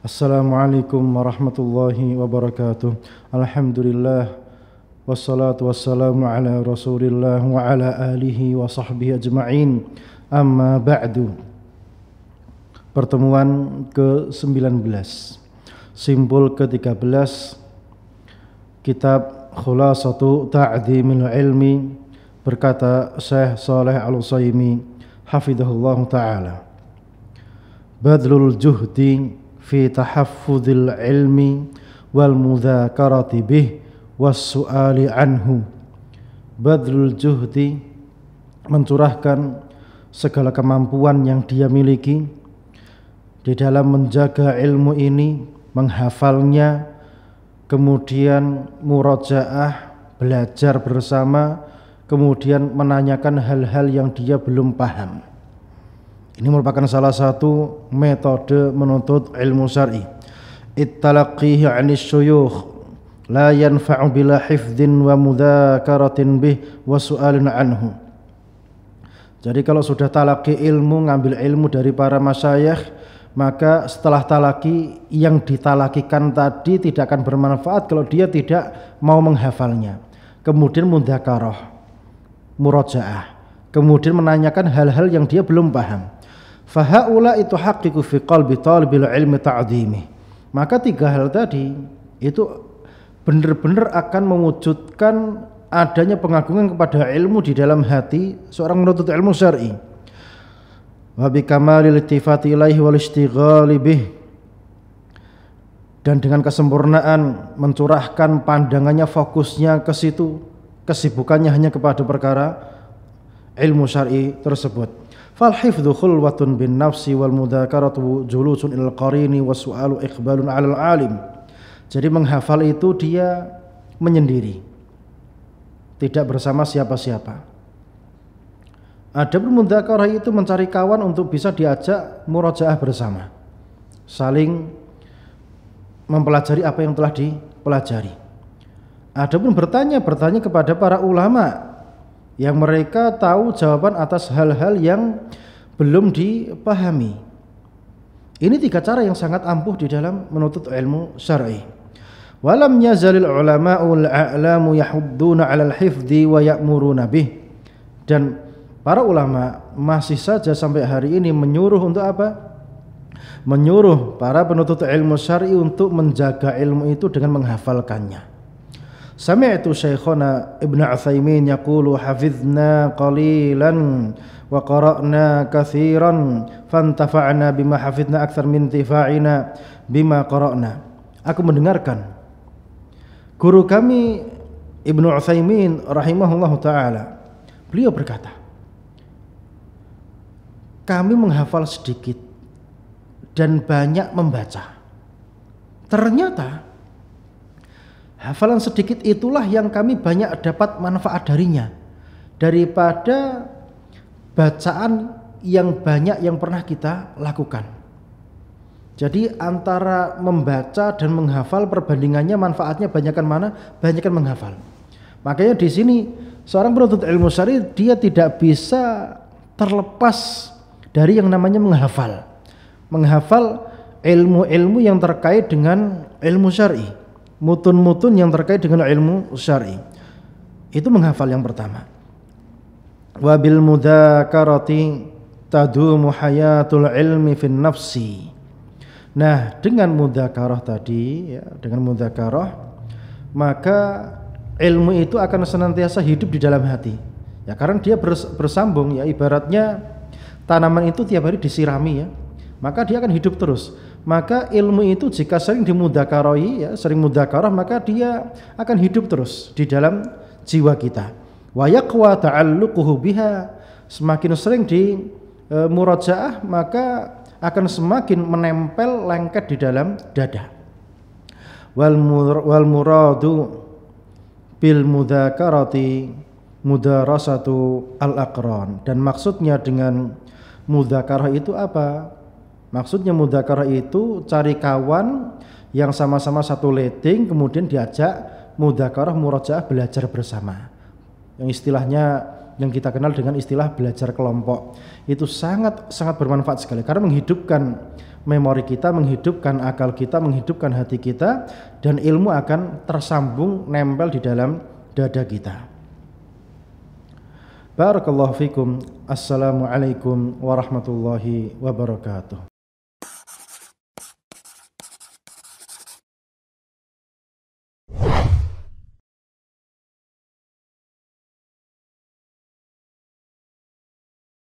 Assalamualaikum warahmatullahi wabarakatuh. Alhamdulillah wassalatu wassalamu ala Rasulillah wa ala alihi wa sahbihi ajma'in. Amma ba'du. Pertemuan ke-19. Simpul ke-13 kitab Khulasatu Ta'dhimil Ilmi berkata Syekh Saleh Al-Utsaimin hafidhahullah taala. Badlul juhdi في تحفظ العلم والمذاكرة به والسؤال عنه badlul juhdi mencurahkan segala kemampuan yang dia miliki di dalam menjaga ilmu ini menghafalnya kemudian murojaah belajar bersama kemudian menanyakan hal-hal yang dia belum paham ini merupakan salah satu metode menuntut ilmu syar'i. Ittalaqihi 'ani syuyukh la yanfa'u bila hifdin wa mudzakaratin bih wa su'alin anhu. Jadi kalau sudah talaki ilmu, ngambil ilmu dari para masyayikh, maka setelah talaki yang ditalakikan tadi tidak akan bermanfaat kalau dia tidak mau menghafalnya kemudian mudzakarah, murojaah kemudian menanyakan hal-hal yang dia belum paham Fahaula itu hakiku fi qalbi talibil ilmi ta'dimi. Maka tiga hal tadi itu benar-benar akan mewujudkan adanya pengagungan kepada ilmu di dalam hati seorang menuntut ilmu syar'i. Wa bi kamalil iltifati ilaihi wal istighali bih. Dan dengan kesempurnaan mencurahkan pandangannya fokusnya ke situ, kesibukannya hanya kepada perkara ilmu syar'i tersebut fal hifdhu khulwatun bin nafsi wal mudzakaratu julusun ilal qarini was su'alu iqbalun 'alal 'alim jadi menghafal itu dia menyendiri tidak bersama siapa-siapa Adab mudzakarah itu mencari kawan untuk bisa diajak murajaah bersama. Saling mempelajari apa yang telah dipelajari. Adapun bertanya, bertanya kepada para ulama yang mereka tahu jawaban atas hal-hal yang belum dipahami. Ini tiga cara yang sangat ampuh di dalam menuntut ilmu syar'i. Walam yazalil ulama'ul a'lamu yahudduna 'alal hifdzi wa ya'muruna bih. Dan para ulama masih saja sampai hari ini menyuruh untuk apa? Menyuruh para penuntut ilmu syar'i untuk menjaga ilmu itu dengan menghafalkannya. Sami'tu Syekhona Ibn Uthaymin yaqulu hafizna qalilan wa qara'na kathiran fantafa'na bima hafizna akthar min tifa'ina bima Aku mendengarkan guru kami Ibn Uthaymin rahimahullah taala. Beliau berkata, kami menghafal sedikit dan banyak membaca. Ternyata Hafalan sedikit itulah yang kami banyak dapat manfaat darinya daripada bacaan yang banyak yang pernah kita lakukan. Jadi antara membaca dan menghafal perbandingannya manfaatnya banyakkan mana? Banyakkan menghafal. Makanya di sini seorang penuntut ilmu syar'i dia tidak bisa terlepas dari yang namanya menghafal. Menghafal ilmu-ilmu yang terkait dengan ilmu syar'i mutun-mutun yang terkait dengan ilmu syar'i. Itu menghafal yang pertama. Wabil mudzakarati tadumu hayatul ilmi fin nafsi. Nah, dengan karoh tadi ya, dengan karoh, maka ilmu itu akan senantiasa hidup di dalam hati. Ya, karena dia bersambung ya ibaratnya tanaman itu tiap hari disirami ya. Maka dia akan hidup terus maka ilmu itu jika sering dimudakarohi ya sering mudakaroh maka dia akan hidup terus di dalam jiwa kita Wayakwa ta'allukuhu biha semakin sering di e, murajaah maka akan semakin menempel lengket di dalam dada wal mur, wal muradu bil mudakarati mudarasatu al aqran dan maksudnya dengan mudakarah itu apa Maksudnya mudakarah itu cari kawan yang sama-sama satu leting kemudian diajak mudakarah murajaah belajar bersama. Yang istilahnya yang kita kenal dengan istilah belajar kelompok. Itu sangat sangat bermanfaat sekali karena menghidupkan memori kita, menghidupkan akal kita, menghidupkan hati kita dan ilmu akan tersambung nempel di dalam dada kita. Barakallahu fikum. Assalamualaikum warahmatullahi wabarakatuh.